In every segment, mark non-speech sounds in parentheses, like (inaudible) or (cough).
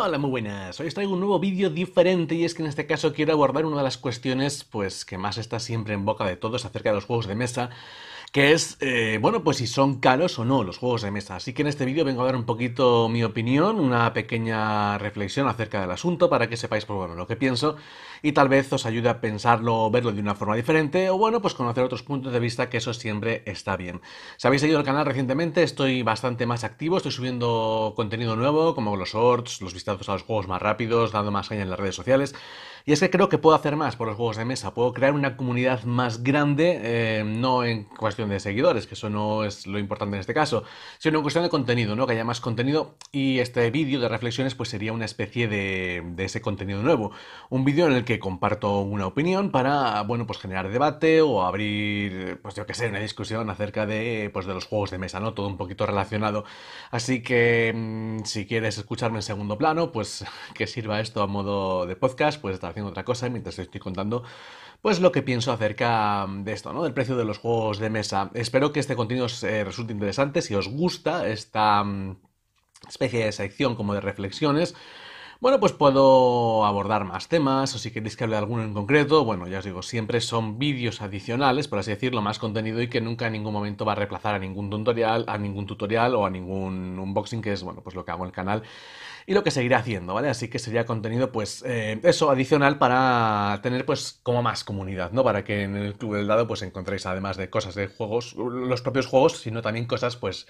Hola, muy buenas. Hoy os traigo un nuevo vídeo diferente y es que en este caso quiero abordar una de las cuestiones pues que más está siempre en boca de todos acerca de los juegos de mesa que es, eh, bueno, pues si son caros o no los juegos de mesa. Así que en este vídeo vengo a dar un poquito mi opinión, una pequeña reflexión acerca del asunto para que sepáis, pues bueno, lo que pienso y tal vez os ayude a pensarlo o verlo de una forma diferente o, bueno, pues conocer otros puntos de vista, que eso siempre está bien. Si habéis seguido el canal recientemente, estoy bastante más activo, estoy subiendo contenido nuevo, como los shorts, los vistazos a los juegos más rápidos, dando más caña en las redes sociales. Y es que creo que puedo hacer más por los juegos de mesa, puedo crear una comunidad más grande, eh, no en cuestión de seguidores, que eso no es lo importante en este caso, sino en cuestión de contenido, ¿no? Que haya más contenido y este vídeo de reflexiones pues sería una especie de, ese contenido nuevo. Un vídeo en el que comparto una opinión para, bueno, pues generar debate o abrir, pues yo que sé, una discusión acerca de, pues de los juegos de mesa, ¿no? Todo un poquito relacionado. Así que mm, si quieres escucharme en segundo plano, pues (laughs) que sirva esto a modo de podcast, pues está otra cosa mientras estoy contando pues lo que pienso acerca de esto, ¿no? Del precio de los juegos de mesa. Espero que este contenido os eh, resulte interesante, si os gusta esta mm, especie de sección como de reflexiones, bueno, pues puedo abordar más temas o si queréis que hable de alguno en concreto, bueno, ya os digo, siempre son vídeos adicionales, por así decirlo, más contenido y que nunca en ningún momento va a reemplazar a ningún tutorial, a ningún tutorial o a ningún unboxing, que es, bueno, pues lo que hago en el canal y lo que seguiré haciendo, ¿vale? Así que sería contenido, pues, eh, eso, adicional para tener, pues, como más comunidad, ¿no? Para que en el Club del Dado, pues, encontréis, además de cosas de juegos, los propios juegos, sino también cosas, pues,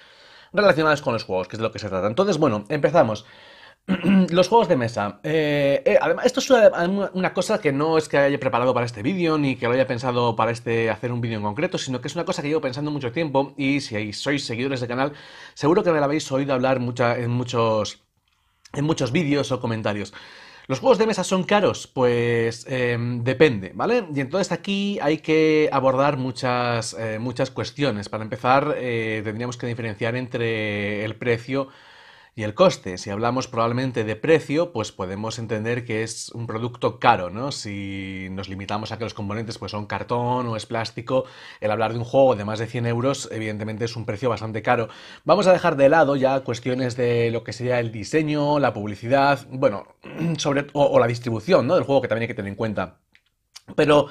relacionadas con los juegos, que es de lo que se trata. Entonces, bueno, empezamos. (clears throat) Los juegos de mesa. Eh, eh, además, esto es una, cosa que no es que haya preparado para este vídeo ni que lo haya pensado para este hacer un vídeo en concreto, sino que es una cosa que llevo pensando mucho tiempo y si sois seguidores del canal, seguro que me la habéis oído hablar en muchos, en muchos vídeos o comentarios. ¿Los juegos de mesa son caros? Pues em, depende, ¿vale? Y entonces aquí hay que abordar muchas, eh, muchas cuestiones. Para empezar, tendríamos que diferenciar entre el precio y el coste, si hablamos probablemente de precio, pues podemos entender que es un producto caro, ¿no? Si nos limitamos a que los componentes pues, son cartón o es plástico, el hablar de un juego de más de 100 euros evidentemente es un precio bastante caro. Vamos a dejar de lado ya cuestiones de lo que sería el diseño, la publicidad, bueno, (clears throat) sobre, o, o la distribución, ¿no? Del juego que también hay que tener en cuenta. Pero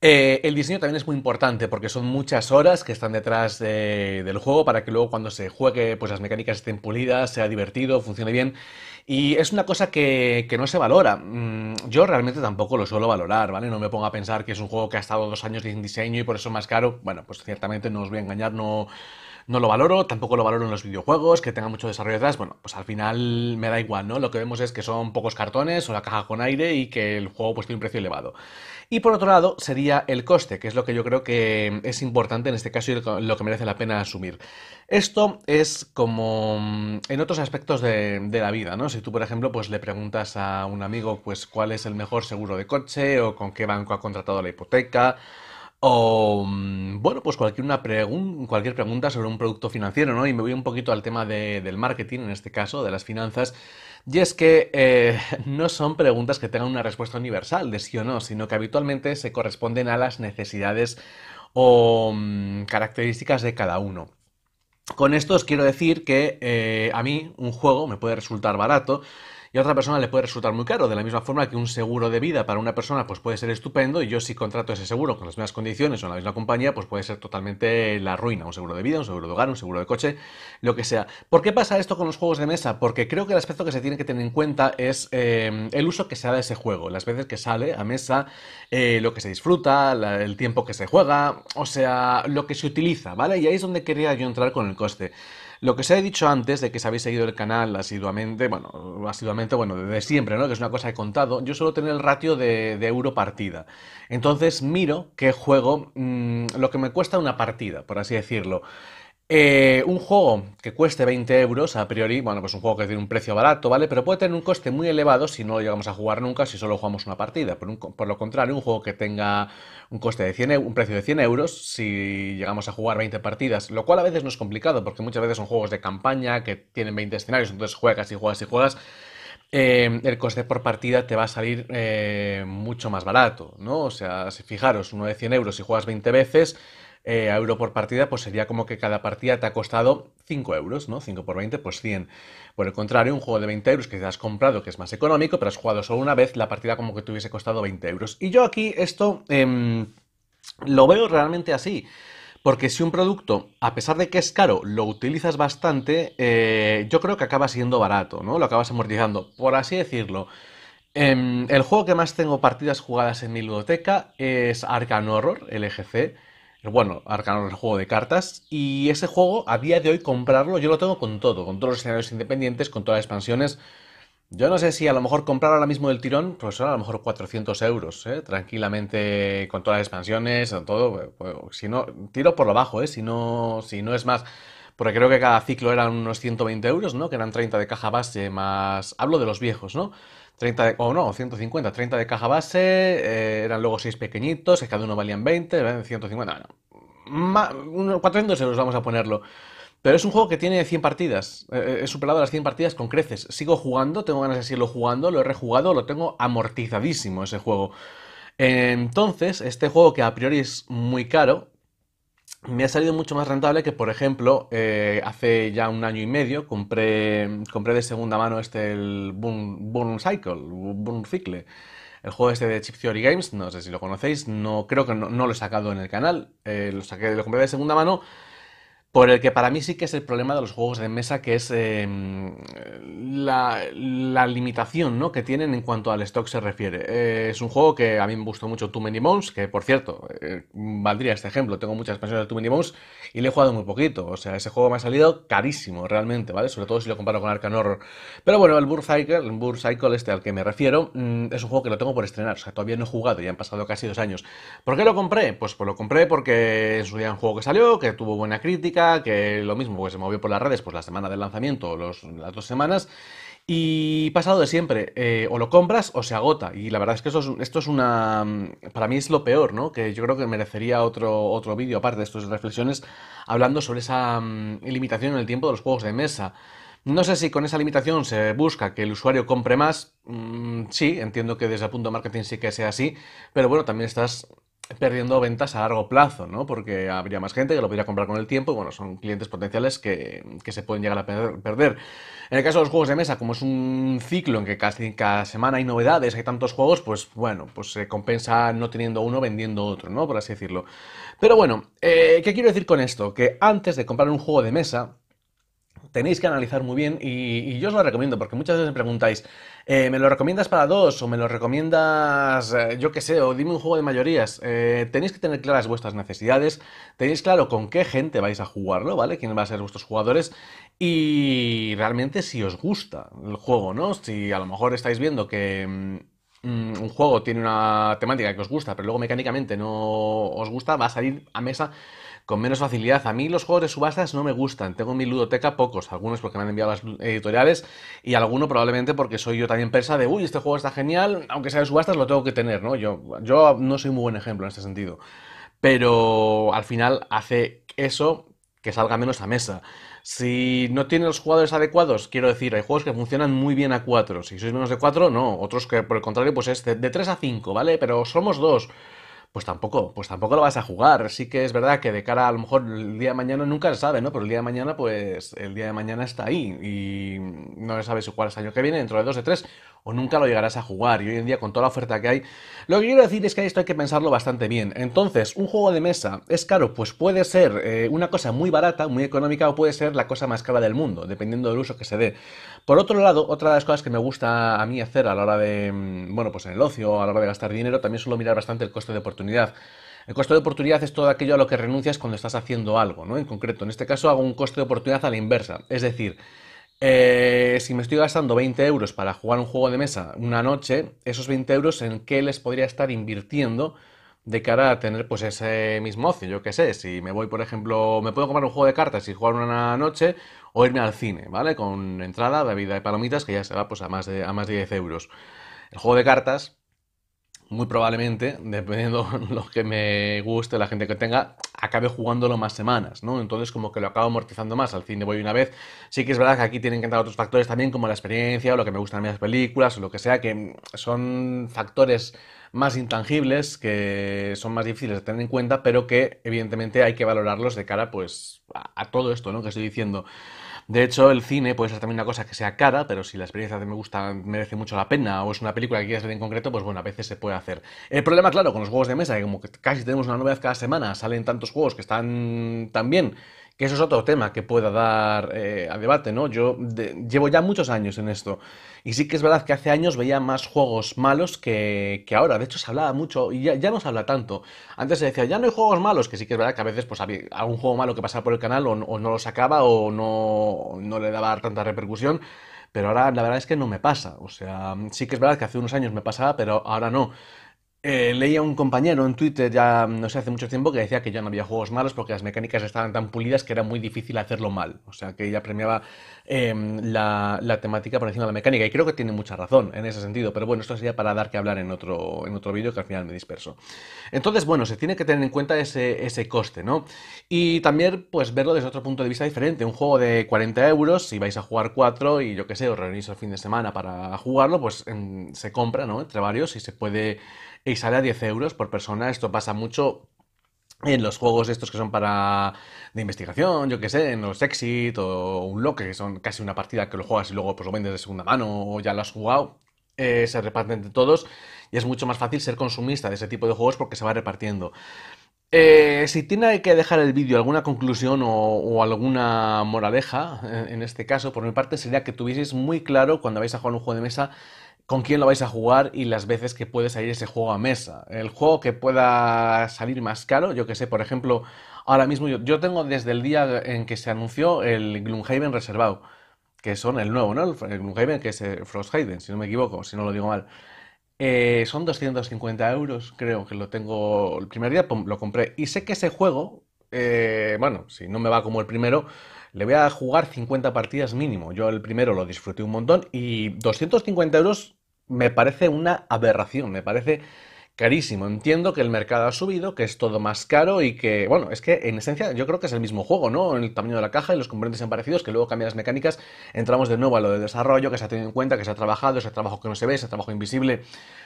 eh, el diseño también es muy importante porque son muchas horas que están detrás del juego para que luego cuando se juegue pues las mecánicas estén pulidas, sea divertido, funcione bien. Y es una cosa que, que, no se valora. Mm, yo realmente tampoco lo suelo valorar, ¿vale? No me pongo a pensar que es un juego que ha estado dos años sin diseño y por eso es más caro. Bueno, pues ciertamente no os voy a engañar, no, no lo valoro, tampoco lo valoro en los videojuegos, que tenga mucho desarrollo detrás, bueno, pues al final me da igual, ¿no? Lo que vemos es que son pocos cartones o la caja con aire y que el juego pues tiene un precio elevado. Y por otro lado sería el coste, que es lo que yo creo que es importante en este caso y lo que merece la pena asumir. Esto es como mm, en otros aspectos de, de la vida, ¿no? Si tú, por ejemplo, pues le preguntas a un amigo, pues cuál es el mejor seguro de coche o con qué banco ha contratado la hipoteca, o, mm, bueno, pues cualquier, pregunta sobre un producto financiero, ¿no? Y me voy un poquito al tema del marketing, en este caso, de las finanzas. Y es que eh, (laughs) no son preguntas que tengan una respuesta universal de sí o no, sino que habitualmente se corresponden a las necesidades o mm, características de cada uno. Con esto os quiero decir que eh, a mí un juego me puede resultar barato, y a otra persona le puede resultar muy caro, de la misma forma que un seguro de vida para una persona pues puede ser estupendo y yo si contrato ese seguro con las mismas condiciones o en la misma compañía pues puede ser totalmente la ruina, un seguro de vida, un seguro de hogar, un seguro de coche, lo que sea. ¿Por qué pasa esto con los juegos de mesa? Porque creo que el aspecto que se tiene que tener en cuenta es eh, el uso que se da de ese juego, las veces que sale a mesa, eh, lo que se disfruta, el tiempo que se juega, o sea, lo que se utiliza, ¿vale? Y ahí es donde quería yo entrar con el coste. Lo que os he dicho antes de que si habéis seguido el canal asiduamente, bueno, asiduamente, bueno, desde siempre, ¿no? Que es una cosa que he contado, yo suelo tener el ratio de, euro partida. Entonces miro qué juego, mm, lo que me cuesta una partida, por así decirlo. Eh, un juego que cueste 20 euros, a priori, bueno, pues un juego que tiene un precio barato, ¿vale? Pero puede tener un coste muy elevado si no lo llegamos a jugar nunca, si solo jugamos una partida. Por, lo contrario, un juego que tenga un coste de 100, e, un precio de 100 euros, si llegamos a jugar 20 partidas, lo cual a veces no es complicado, porque muchas veces son juegos de campaña que tienen 20 escenarios, entonces juegas y juegas y juegas. Eh, el coste por partida te va a salir eh, mucho más barato, ¿no? O sea, si fijaros, uno de 100 euros si juegas 20 veces, a eh, euro por partida, pues sería como que cada partida te ha costado 5 euros, ¿no? 5 por 20, pues 100. Por el contrario, un juego de 20 euros que te has comprado, que es más económico, pero has jugado solo una vez, la partida como que te hubiese costado 20 euros. Y yo aquí esto em, lo veo realmente así. Porque si un producto, a pesar de que es caro, lo utilizas bastante, eh, yo creo que acaba siendo barato, ¿no? Lo acabas amortizando, por así decirlo. Em, el juego que más tengo partidas jugadas en mi ludoteca es Arcan Horror, LGC bueno, Arcanor es un juego de cartas y ese juego a día de hoy comprarlo yo lo tengo con todo, con todos los escenarios independientes, con todas las expansiones. Yo no sé si a lo mejor comprar ahora mismo del tirón, pues son a lo mejor 400 euros, ¿eh? tranquilamente con todas las expansiones, todo. Pues, pues, si no, tiro por lo bajo, ¿eh? si, no, si no es más. Porque creo que cada ciclo eran unos 120 euros, ¿no? Que eran 30 de caja base más... Hablo de los viejos, ¿no? 30 de, o no, 150, 30 de caja base, eh, eran luego 6 pequeñitos, cada uno valían 20, 150, Bueno. 400 euros vamos a ponerlo. Pero es un juego que tiene 100 partidas, eh, eh, he superado las 100 partidas con creces, sigo jugando, tengo ganas de seguirlo jugando, lo he rejugado, lo tengo amortizadísimo ese juego. Entonces, este juego que a priori es muy caro, me ha salido mucho más rentable que, por ejemplo, eh, hace ya un año y medio compré, compré de segunda mano este el Boom, Cycle, Cycle, el juego este de Chip Theory Games, no sé si lo conocéis, no creo que no, lo he sacado en el canal, eh, lo, saqué, compré de segunda mano, por el que para mí sí que es el problema de los juegos de mesa, que es em, la, limitación que tienen en cuanto al stock se refiere. Eh, es un juego que a mí me gustó mucho Too Many Bones, que por cierto, eh, valdría este ejemplo. Tengo muchas expansiones de Too Many y le he jugado muy poquito. O sea, ese juego me ha salido carísimo realmente, ¿vale? Sobre todo si lo comparo con Arcan Horror. Pero bueno, el Burr Cycle, el Burr Cycle este al que me refiero, mm, es un juego que lo tengo por estrenar. O sea, todavía no he jugado, ya han pasado casi dos años. ¿Por qué lo compré? Pues, pues lo compré porque es un juego que salió, que tuvo buena crítica, que lo mismo, pues se movió por las redes, pues la semana del lanzamiento, las dos semanas y pasado de siempre, eh, o lo compras o se agota. Y la verdad es que esto es, una... Mm, para mí es lo peor, ¿no? Que yo creo que merecería otro, otro vídeo aparte de estas reflexiones hablando sobre esa mm, limitación en el tiempo de los juegos de mesa. No sé si con esa limitación se busca que el usuario compre más. Mm, sí, entiendo que desde el punto de marketing sí que sea así, pero bueno, también estás perdiendo ventas a largo plazo, ¿no? Porque habría más gente que lo podría comprar con el tiempo y, bueno, son clientes potenciales que, que se pueden llegar a perder. En el caso de los juegos de mesa, como es un ciclo en que casi cada semana hay novedades, hay tantos juegos, pues bueno, pues se compensa no teniendo uno vendiendo otro, ¿no? Por así decirlo. Pero bueno, eh, ¿qué quiero decir con esto? Que antes de comprar un juego de mesa, tenéis que analizar muy bien y, yo os lo recomiendo porque muchas veces me preguntáis, eh, ¿me lo recomiendas para dos o me lo recomiendas, eh, yo qué sé, o dime un juego de mayorías? Eh, tenéis que tener claras vuestras necesidades, tenéis claro con qué gente vais a jugarlo, ¿vale? Quiénes van a ser vuestros jugadores? Y realmente si os gusta el juego, ¿no? Si a lo mejor estáis viendo que... Mm, mm, un juego tiene una temática que os gusta, pero luego mecánicamente no os gusta, va a salir a mesa con menos facilidad. A mí los juegos de subastas no me gustan. Tengo en mi ludoteca pocos, algunos porque me han enviado las editoriales y alguno probablemente porque soy yo también persa de, uy, este juego está genial, aunque sea de subastas lo tengo que tener, ¿no? Yo, yo no soy muy buen ejemplo en este sentido. Pero al final hace eso que salga menos a mesa. Si no tiene los jugadores adecuados, quiero decir, hay juegos que funcionan muy bien a 4. Si sois menos de 4, no. Otros que por el contrario, pues es de, tres 3 a 5, ¿vale? Pero somos dos pues tampoco, pues tampoco lo vas a jugar. Sí que es verdad que de cara a lo mejor el día de mañana nunca se sabe, ¿no? Pero el día de mañana, pues el día de mañana está ahí y no le sabe si es el año que viene, dentro de dos, de tres o nunca lo llegarás a jugar. Y hoy en día, con toda la oferta que hay, lo que quiero decir es que esto hay que pensarlo bastante bien. Entonces, un juego de mesa es caro, pues puede ser eh, una cosa muy barata, muy económica, o puede ser la cosa más cara del mundo, dependiendo del uso que se dé. Por otro lado, otra de las cosas que me gusta a mí hacer a la hora de, mm, bueno, pues en el ocio, a la hora de gastar dinero, también suelo mirar bastante el coste de oportunidad. El coste de oportunidad es todo aquello a lo que renuncias cuando estás haciendo algo, ¿no? En concreto, en este caso hago un coste de oportunidad a la inversa, es decir, eh, si me estoy gastando 20 euros para jugar un juego de mesa una noche, esos 20 euros en qué les podría estar invirtiendo de cara a tener pues ese mismo ocio, yo qué sé, si me voy por ejemplo, me puedo comprar un juego de cartas y jugar una noche o irme al cine, ¿vale? Con entrada, bebida y palomitas que ya se va pues a más de, a más de 10 euros. El juego de cartas, muy probablemente, (laughs) dependiendo (laughs) lo que me guste, la gente que tenga, acabe jugándolo más semanas, ¿no? Entonces como que lo acabo amortizando más, al fin de voy una vez. Sí que es verdad que aquí tienen que entrar otros factores también como la experiencia o lo que me gustan a mí las películas o lo que sea, que son factores más intangibles que son más difíciles de tener en cuenta, pero que evidentemente hay que valorarlos de cara pues a, a todo esto, ¿no? Que estoy diciendo. De hecho, el cine puede ser también una cosa que sea cara, pero si la experiencia de me gusta merece mucho la pena o es una película que quieras ver en concreto, pues bueno, a veces se puede hacer. El problema, claro, con los juegos de mesa, que como que casi tenemos una novedad cada semana, salen tantos juegos que están tan bien que eso es otro tema que pueda dar eh, a debate, ¿no? Yo llevo ya muchos años en esto y sí que es verdad que hace años veía más juegos malos que, ahora, de hecho se hablaba mucho y ya, no se habla tanto. Antes se decía, ya no hay juegos malos, que sí que es verdad que a veces pues había algún juego malo que pasaba por el canal o, no lo sacaba o no, no le daba tanta repercusión pero ahora la verdad es que no me pasa. O sea, sí que es verdad que hace unos años me pasaba, pero ahora no. Eh, leía un compañero en Twitter ya no sé hace mucho tiempo que decía que ya no había juegos malos porque las mecánicas estaban tan pulidas que era muy difícil hacerlo mal. O sea, que ella premiaba em, la, temática por encima de la mecánica. Y creo que tiene mucha razón en ese sentido. Pero bueno, esto sería para dar que hablar en otro, en otro vídeo que al final me disperso. Entonces, bueno, se tiene que tener en cuenta ese, coste, ¿no? Y también, pues, verlo desde otro punto de vista diferente. Un juego de 40 euros, si vais a jugar 4 y yo qué sé, os reunís el fin de semana para jugarlo, pues se compra, ¿no? Entre varios y se puede y sale a 10 euros por persona. Esto pasa mucho en los juegos estos que son para de investigación, yo que sé, en los Exit o un Lock, que son casi una partida que lo juegas y luego pues lo vendes de segunda mano o ya lo has jugado, eh, se reparten entre todos y es mucho más fácil ser consumista de ese tipo de juegos porque se va repartiendo. Eh, si tiene que dejar el vídeo alguna conclusión o, o, alguna moraleja, eh, en este caso, por mi parte, sería que tuvieseis muy claro cuando vais a jugar un juego de mesa con quién lo vais a jugar y las veces que puede salir ese juego a mesa. El juego que pueda salir más caro, yo que sé, por ejemplo, ahora mismo yo, tengo desde el día en que se anunció el Gloomhaven reservado, que son el nuevo, ¿no? El, Gloomhaven, que es Frosthaven, si no me equivoco, si no lo digo mal. Eh, son 250 euros, creo que lo tengo el primer día, lo compré. Y sé que ese juego, eh, bueno, si no me va como el primero, le voy a jugar 50 partidas mínimo. Yo el primero lo disfruté un montón y 250 euros me parece una aberración, me parece carísimo. Entiendo que el mercado ha subido, que es todo más caro y que, bueno, es que en esencia yo creo que es el mismo juego, ¿no? El tamaño de la caja y los componentes en parecidos, que luego cambian las mecánicas. Entramos de nuevo a lo del desarrollo, que se ha tenido en cuenta, que se ha trabajado, ese trabajo que no se ve, ese trabajo invisible.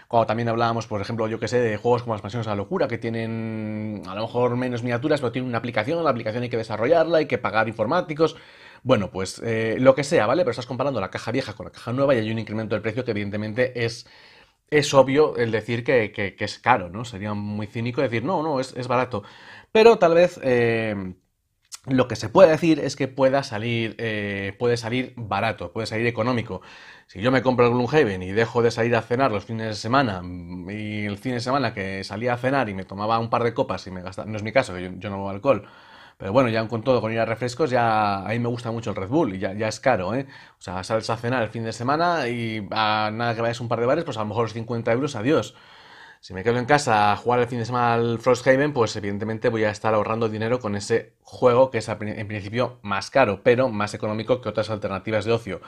Cuando también hablábamos, por ejemplo, yo que sé, de juegos como las Mansiones a la Locura, que tienen a lo mejor menos miniaturas, pero tienen una aplicación, la aplicación hay que desarrollarla, hay que pagar informáticos. Bueno, pues eh, lo que sea, ¿vale? Pero estás comparando la caja vieja con la caja nueva y hay un incremento del precio que evidentemente es obvio el decir que, es caro, ¿no? Sería muy cínico decir, no, no, es, barato. Pero tal vez eh, lo que se puede decir es que pueda salir, eh, puede salir barato, puede salir económico. Si yo me compro el Gloomhaven y dejo de salir a cenar los fines de semana, mm, y el fin de semana que salía a cenar y me tomaba un par de copas y me gastaba, no es mi caso, que yo, yo no bebo alcohol, pero bueno, ya con todo, con ir a refrescos, ya a mí me gusta mucho el Red Bull y ya, es caro, ¿eh? O sea, sales a cenar el fin de semana y a nada que vayas un par de bares, pues a lo mejor los 50 euros, adiós. Si me quedo en casa a jugar el fin de semana al Frosthaven, pues evidentemente voy a estar ahorrando dinero con ese juego que es en principio más caro, pero más económico que otras alternativas de ocio.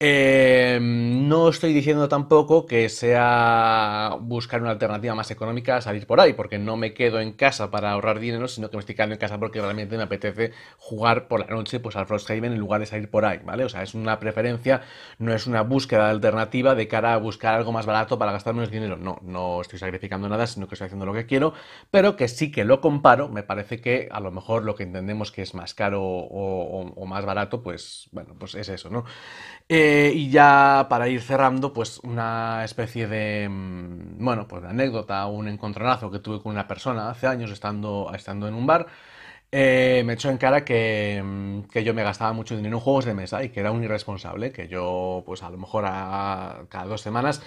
Eh, no estoy diciendo tampoco que sea buscar una alternativa más económica a salir por ahí, porque no me quedo en casa para ahorrar dinero, sino que me estoy quedando en casa porque realmente me apetece jugar por la noche pues, al Frosthaven en lugar de salir por ahí, ¿vale? O sea, es una preferencia, no es una búsqueda de alternativa de cara a buscar algo más barato para gastar menos dinero. No, no estoy sacrificando nada, sino que estoy haciendo lo que quiero, pero que sí que lo comparo, me parece que a lo mejor lo que entendemos que es más caro o, o más barato, pues bueno, pues es eso, ¿no? Eh, eh, y ya para ir cerrando, pues una especie de, mm, bueno, pues de anécdota, un encontronazo que tuve con una persona hace años estando, estando en un bar, eh, me echó en cara que, mm, que, yo me gastaba mucho dinero en juegos de mesa y que era un irresponsable, que yo pues a lo mejor a, cada dos semanas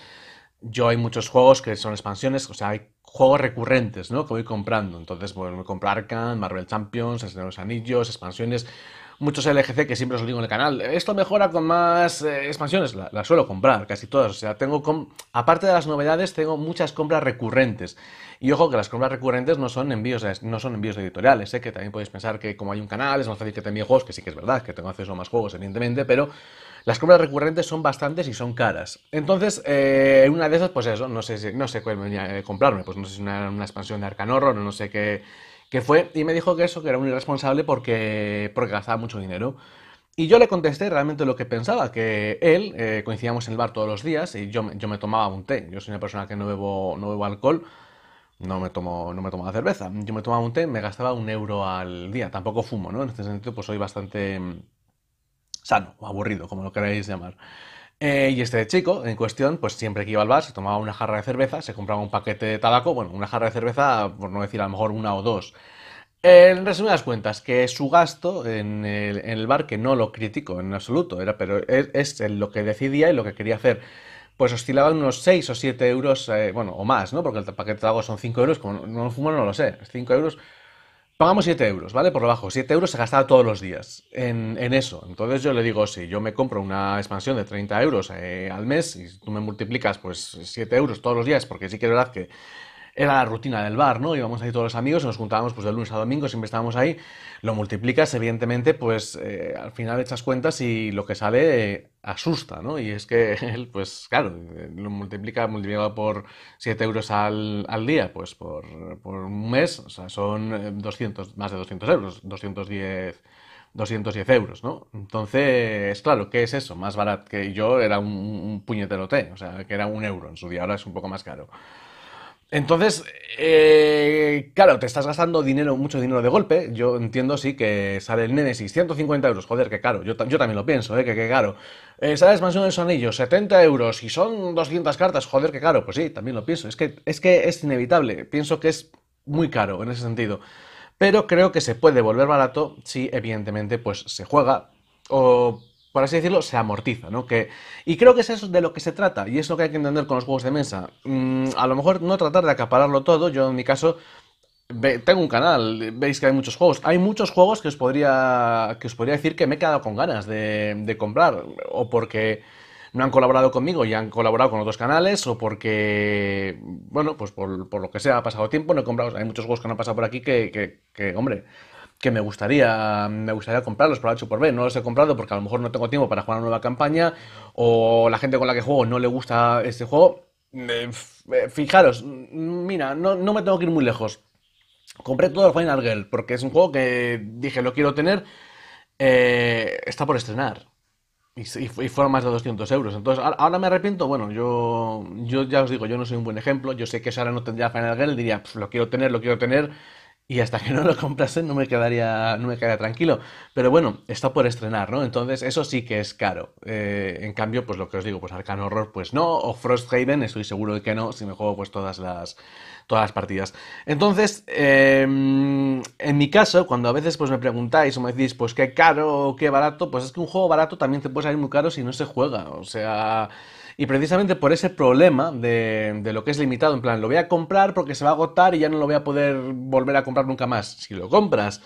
yo hay muchos juegos que son expansiones, o sea, hay juegos recurrentes, ¿no? Que voy comprando. Entonces, bueno, pues, me compro Arkham, Marvel Champions, El de los Anillos, expansiones muchos LGC que siempre os digo en el canal, esto mejora con más eh, expansiones, las suelo comprar, casi todas, o sea, tengo, aparte de las novedades, tengo muchas compras recurrentes. Y ojo que las compras recurrentes no son envíos, eh, no son envíos editoriales, ¿eh? que también podéis pensar que como hay un canal es más fácil que te envíe juegos, que sí que es verdad, que tengo acceso a más juegos, evidentemente, pero las compras recurrentes son bastantes y son caras. Entonces, eh, una de esas, pues eso, no sé, si, no sé cuál venía a comprarme, pues no sé si una, una expansión de Arcanorro, no sé qué que fue y me dijo que eso, que era un irresponsable porque, porque gastaba mucho dinero. Y yo le contesté realmente lo que pensaba, que él, eh, coincidíamos en el bar todos los días y yo, me tomaba un té. Yo soy una persona que no bebo, no bebo alcohol, no me, tomo, no me tomaba cerveza. Yo me tomaba un té, me gastaba un euro al día. Tampoco fumo, ¿no? En este sentido, pues soy bastante mm, sano aburrido, como lo queráis llamar. Eh, y este chico en cuestión, pues siempre que iba al bar, se tomaba una jarra de cerveza, se compraba un paquete de tabaco, bueno, una jarra de cerveza, por no decir a lo mejor una o dos. En resumidas cuentas, que su gasto en el, bar, que no lo critico en absoluto, era, pero es, lo que decidía y lo que quería hacer, pues oscilaba unos 6 o 7 euros, eh, bueno, o más, ¿no? Porque el paquete de tabaco son 5 euros, como no, no fumo no lo sé, 5 euros Pagamos 7 euros, ¿vale? Por lo bajo, 7 euros se gastaba todos los días en, eso. Entonces yo le digo, si yo me compro una expansión de 30 euros eh, al mes y tú me multiplicas pues 7 euros todos los días, porque sí que es verdad que era la rutina del bar, ¿no? Íbamos ahí todos los amigos, nos juntábamos pues de lunes a domingo, siempre estábamos ahí, lo multiplicas, evidentemente, pues eh, al final echas cuentas y lo que sale eh, asusta, ¿no? Y es que (laughs) él, pues claro, lo multiplica, multiplicado por 7 euros al, al día, pues por, por, un mes, o sea, son 200, eh, más de 200 euros, 210 210 euros, ¿no? Entonces, claro, ¿qué es eso? Más barato que yo era un, un puñetero té, o sea, que era un euro en su día, ahora es un poco más caro. Entonces, eh, claro, te estás gastando dinero, mucho dinero de golpe. Yo entiendo, sí, que sale el Nemesis, 150 euros, joder, qué caro. Yo, también lo pienso, ¿eh? que qué caro. Eh, sale Expansión de Sonillo, 70 euros, y son 200 cartas, joder, qué caro. Pues sí, también lo pienso. Es que es, que es inevitable. Pienso que es muy caro en ese sentido. Pero creo que se puede volver barato si, evidentemente, pues se juega o por así decirlo, se amortiza, ¿no? Que, y creo que es eso de lo que se trata, y es lo que hay que entender con los juegos de mesa. Mm, a lo mejor no tratar de acapararlo todo, yo en mi caso tengo un canal, veis que hay muchos juegos. Hay muchos juegos que os podría, que os podría decir que me he quedado con ganas de, comprar, o porque no han colaborado conmigo y han colaborado con otros canales o porque, bueno, pues por, lo que sea, ha pasado tiempo, no he comprado, hay muchos juegos que no han pasado por aquí que hombre, que me gustaría, comprarlos por H por B. No los he comprado porque a lo mejor no tengo tiempo para jugar una nueva campaña o la gente con la que juego no le gusta este juego. Eh, eh, fijaros, mm, mira, no, me tengo que ir muy lejos. Compré todo el Final Girl porque es un juego que dije lo quiero tener. Eh, está por estrenar. Y, y, fueron más de 200 euros. Entonces, ahora me arrepiento. Bueno, yo, ya os digo, yo no soy un buen ejemplo. Yo sé que ahora no tendría Final Girl. Diría, pues, lo quiero tener, lo quiero tener y hasta que (laughs) no lo comprase no me quedaría, no me quedaría tranquilo. Pero bueno, está por estrenar, ¿no? Entonces eso sí que es caro. Eh, en cambio, pues lo que os digo, pues Arcano Horror, pues no, o Frosthaven, estoy seguro de que no, si me juego pues todas las, todas las partidas. Entonces, em, en mi caso, cuando a veces pues me preguntáis o me decís, pues qué caro o qué barato, pues es que un juego barato también te puede salir muy caro si no se juega, o sea... Y precisamente por ese problema de, lo que es limitado, en plan, lo voy a comprar porque se va a agotar y ya no lo voy a poder volver a comprar nunca más. Si lo compras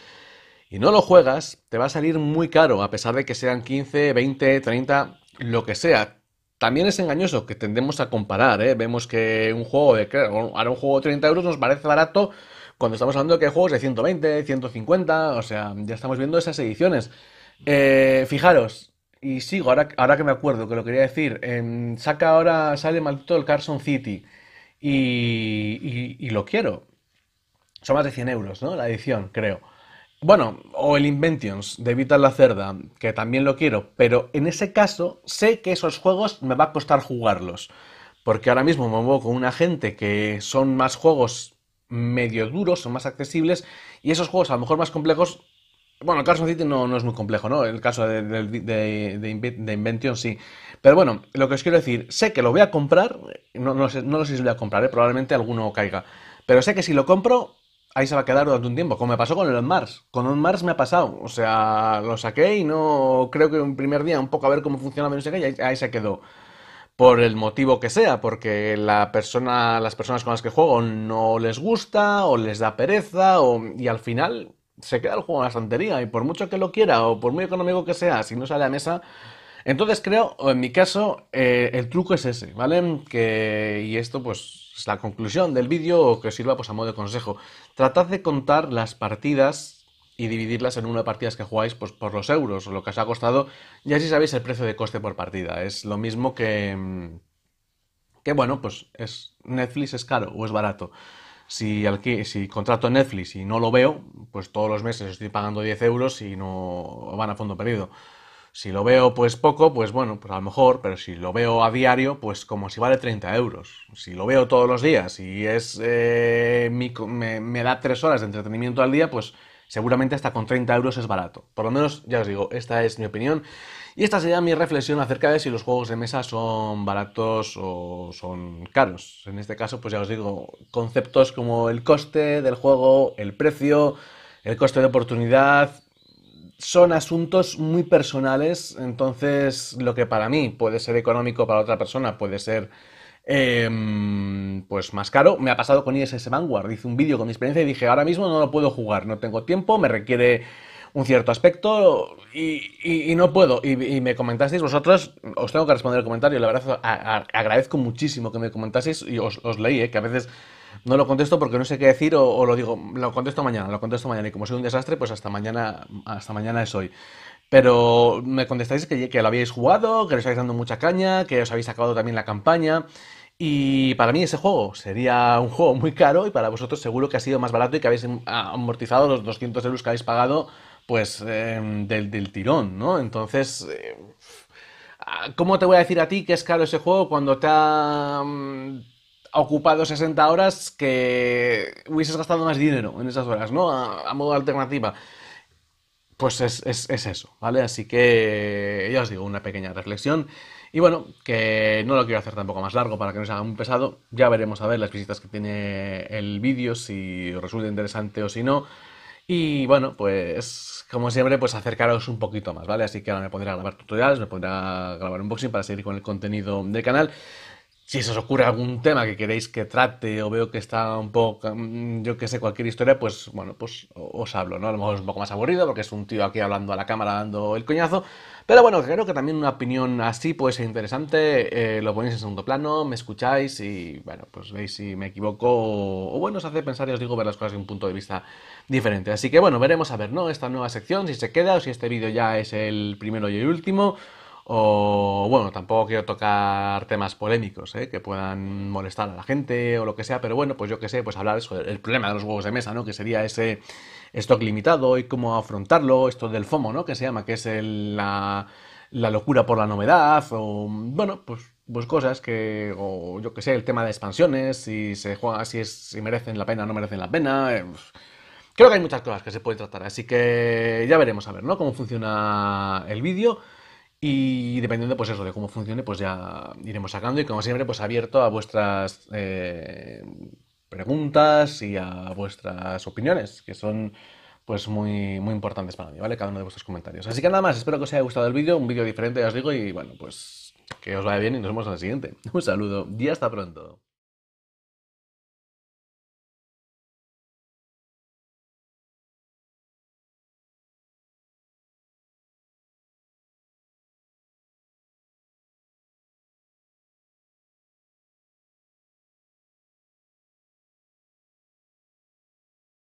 y no lo juegas, te va a salir muy caro, a pesar de que sean 15, 20, 30, lo que sea. También es engañoso que tendemos a comparar, ¿eh? Vemos que un juego de, ahora un juego de 30 euros nos parece barato cuando estamos hablando de que hay juegos de 120, 150, o sea, ya estamos viendo esas ediciones. Eh, fijaros, y sigo, ahora, ahora que me acuerdo que lo quería decir, em, saca ahora, sale maldito el Carson City y, lo quiero. Son más de 100 euros, ¿no? La edición, creo. Bueno, o el Inventions de Vital Cerda que también lo quiero, pero en ese caso sé que esos juegos me va a costar jugarlos, porque ahora mismo me muevo con una gente que son más juegos medio duros, son más accesibles, y esos juegos a lo mejor más complejos bueno, el Carson City no, es muy complejo, ¿no? El caso de, de, Invention sí. Pero bueno, lo que os quiero decir, sé que lo voy a comprar, no, no, lo sé si lo voy a comprar, ¿eh? probablemente alguno caiga. Pero sé que si lo compro, ahí se va a quedar durante un tiempo, como me pasó con el Mars. Con un Mars me ha pasado, o sea, lo saqué y no creo que un primer día un poco a ver cómo funciona y no ahí, se quedó por el motivo que sea, porque la persona, las personas con las que juego no les gusta o les da pereza o, y al final se queda el juego en la santería y por mucho que lo quiera o por muy económico que sea, si no sale a mesa, entonces creo, o en mi caso, eh, el truco es ese, ¿vale? Que, y esto pues es la conclusión del vídeo o que sirva pues a modo de consejo. Tratad de contar las partidas y dividirlas en una partidas que jugáis pues, por los euros o lo que os ha costado y así sabéis el precio de coste por partida. Es lo mismo que... que bueno, pues es Netflix es caro o es barato. Si, si contrato Netflix y no lo veo, pues todos los meses estoy pagando 10 euros y no van a fondo perdido. Si lo veo pues poco, pues bueno, pues a lo mejor, pero si lo veo a diario, pues como si vale 30 euros. Si lo veo todos los días y es eh, me, me, da 3 horas de entretenimiento al día, pues seguramente hasta con 30 euros es barato. Por lo menos, ya os digo, esta es mi opinión. Y esta sería mi reflexión acerca de si los juegos de mesa son baratos o son caros. En este caso, pues ya os digo, conceptos como el coste del juego, el precio, el coste de oportunidad, son asuntos muy personales, entonces lo que para mí puede ser económico para otra persona puede ser em, pues más caro. Me ha pasado con ISS e Vanguard, hice un vídeo con mi experiencia y dije, ahora mismo no lo puedo jugar, no tengo tiempo, me requiere un cierto aspecto y, no puedo. Y, me comentasteis vosotros, os tengo que responder el comentario, la verdad agradezco muchísimo que me comentaseis y os, leí, eh, que a veces no lo contesto porque no sé qué decir o, lo digo, lo contesto mañana, lo contesto mañana y como soy un desastre, pues hasta mañana, hasta mañana es hoy. Pero me contestáis que, lo habíais jugado, que le estáis dando mucha caña, que os habéis acabado también la campaña. Y para mí ese juego sería un juego muy caro y para vosotros seguro que ha sido más barato y que habéis amortizado los 200 euros que habéis pagado pues em, del, tirón, ¿no? Entonces, em, ah, ¿cómo te voy a decir a ti que es caro ese juego cuando te ha mm, ocupado 60 horas que hubieses gastado más dinero en esas horas, ¿no? A, modo alternativa. Pues es, eso, ¿vale? Así que ya os digo, una pequeña reflexión. Y bueno, que no lo quiero hacer tampoco más largo para que no sea haga muy pesado. Ya veremos a ver las visitas que tiene el vídeo, si resulta interesante o si no. Y bueno, pues como siempre, pues acercaros un poquito más, ¿vale? Así que ahora me pondré a grabar tutoriales, me pondré a grabar unboxing para seguir con el contenido del canal si se os ocurre algún tema que queréis que trate o veo que está un poco, mm, yo que sé, cualquier historia, pues bueno, pues os hablo, ¿no? A lo mejor es un poco más aburrido porque es un tío aquí hablando a la cámara dando el coñazo, pero bueno, creo que también una opinión así puede ser interesante, eh, lo ponéis en segundo plano, me escucháis y bueno, pues veis si me equivoco o, o, bueno, os hace pensar y os digo ver las cosas de un punto de vista diferente. Así que bueno, veremos a ver, ¿no? Esta nueva sección, si se queda o si este vídeo ya es el primero y el último. O bueno, tampoco quiero tocar temas polémicos ¿eh? que puedan molestar a la gente o lo que sea, pero bueno, pues yo qué sé, pues hablar sobre el problema de los juegos de mesa, ¿no? Que sería ese stock limitado y cómo afrontarlo, esto del FOMO, ¿no? Que se llama, que es la, la, locura por la novedad, o bueno, pues, pues cosas que, o yo qué sé, el tema de expansiones, si se juega, si, es, si merecen la pena o no merecen la pena. Eh, pues, creo que hay muchas cosas que se pueden tratar, así que ya veremos a ver, ¿no? Cómo funciona el vídeo. Y dependiendo, pues eso, de cómo funcione, pues ya iremos sacando. Y como siempre, pues abierto a vuestras eh, preguntas y a vuestras opiniones, que son pues muy, muy importantes para mí, ¿vale? Cada uno de vuestros comentarios. Así que nada más, espero que os haya gustado el vídeo, un vídeo diferente, ya os digo, y bueno, pues que os vaya bien y nos vemos en el siguiente. (laughs) Un saludo y hasta pronto.